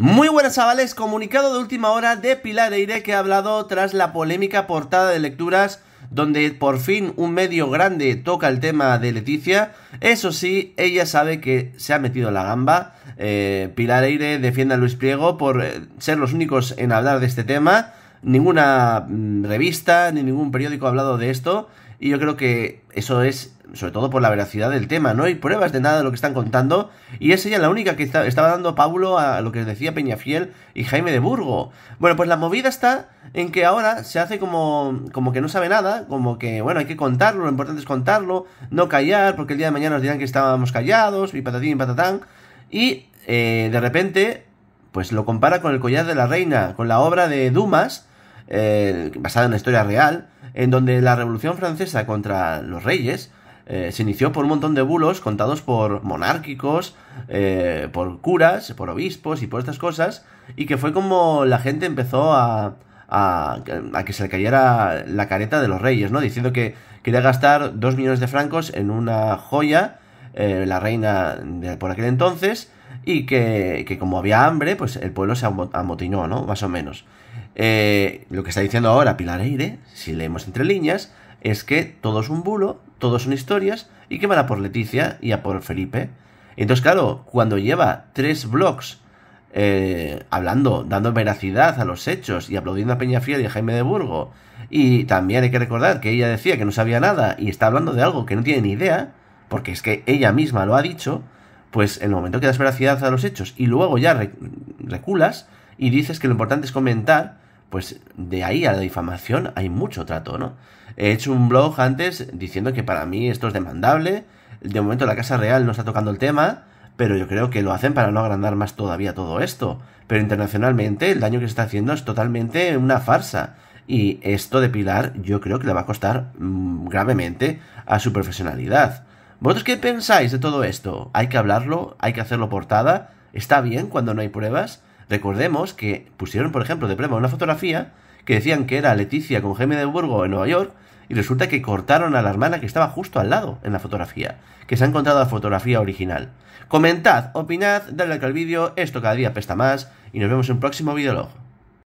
Muy buenas chavales, comunicado de última hora de Pilar Eire que ha hablado tras la polémica portada de lecturas donde por fin un medio grande toca el tema de Leticia. Eso sí, ella sabe que se ha metido la gamba. Eh, Pilar Eire defiende a Luis Priego por eh, ser los únicos en hablar de este tema. Ninguna mm, revista ni ningún periódico ha hablado de esto y yo creo que eso es, sobre todo por la veracidad del tema, no hay pruebas de nada de lo que están contando. Y es ella la única que estaba dando pábulo a lo que decía Peñafiel y Jaime de Burgo. Bueno, pues la movida está en que ahora se hace como, como que no sabe nada, como que, bueno, hay que contarlo, lo importante es contarlo, no callar, porque el día de mañana nos dirán que estábamos callados, y patatín y patatán. Y eh, de repente, pues lo compara con el collar de la reina, con la obra de Dumas eh, basada en la historia real, en donde la Revolución Francesa contra los reyes eh, se inició por un montón de bulos contados por monárquicos, eh, por curas, por obispos y por estas cosas, y que fue como la gente empezó a, a, que se le cayera la careta de los reyes, ¿no? Diciendo que quería gastar dos millones de francos en una joya, eh, la reina por aquel entonces, y que, que, como había hambre, pues el pueblo se amotinó, ¿no? Más o menos. Eh, lo que está diciendo ahora Pilar Eire, si leemos entre líneas, es que todo es un bulo, todo son historias y que van a por Leticia y a por Felipe. Entonces, claro, cuando lleva tres blogs eh, hablando, dando veracidad a los hechos y aplaudiendo a Peña Fiel y a Jaime de Burgo, y también hay que recordar que ella decía que no sabía nada y está hablando de algo que no tiene ni idea, porque es que ella misma lo ha dicho, pues en el momento que das veracidad a los hechos y luego ya reculas, y dices que lo importante es comentar, pues de ahí a la difamación hay mucho trato, ¿no? He hecho un blog antes diciendo que para mí esto es demandable, de momento la Casa Real no está tocando el tema, pero yo creo que lo hacen para no agrandar más todavía todo esto. Pero internacionalmente el daño que se está haciendo es totalmente una farsa. Y esto de Pilar yo creo que le va a costar mm, gravemente a su profesionalidad. ¿Vosotros qué pensáis de todo esto? ¿Hay que hablarlo? ¿Hay que hacerlo portada? ¿Está bien cuando no hay pruebas? Recordemos que pusieron, por ejemplo, de prueba una fotografía que decían que era Leticia con Jaime de Burgo en Nueva York y resulta que cortaron a la hermana que estaba justo al lado en la fotografía, que se ha encontrado la fotografía original. Comentad, opinad, dadle like al vídeo, esto cada día pesta más y nos vemos en un próximo vídeo.